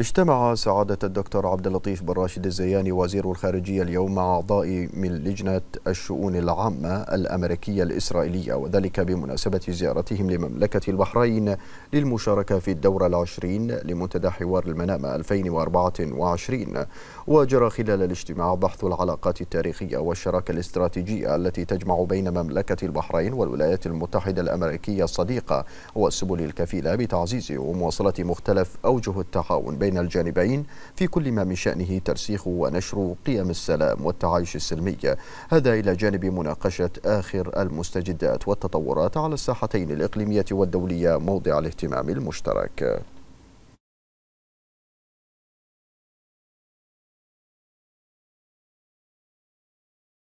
اجتمع سعادة الدكتور عبد اللطيف بن راشد الزياني وزير الخارجية اليوم مع أعضاء من لجنة الشؤون العامة الأمريكية الإسرائيلية وذلك بمناسبة زيارتهم لمملكة البحرين للمشاركة في الدورة العشرين لمنتدى حوار المنامة 2024 وجرى خلال الاجتماع بحث العلاقات التاريخية والشراكة الاستراتيجية التي تجمع بين مملكة البحرين والولايات المتحدة الأمريكية الصديقة والسبل الكفيلة بتعزيز ومواصلة مختلف أوجه التعاون بين بين الجانبين في كل ما من شأنه ترسيخ ونشر قيم السلام والتعايش السلمي هذا إلى جانب مناقشة آخر المستجدات والتطورات على الساحتين الإقليمية والدولية موضع الاهتمام المشترك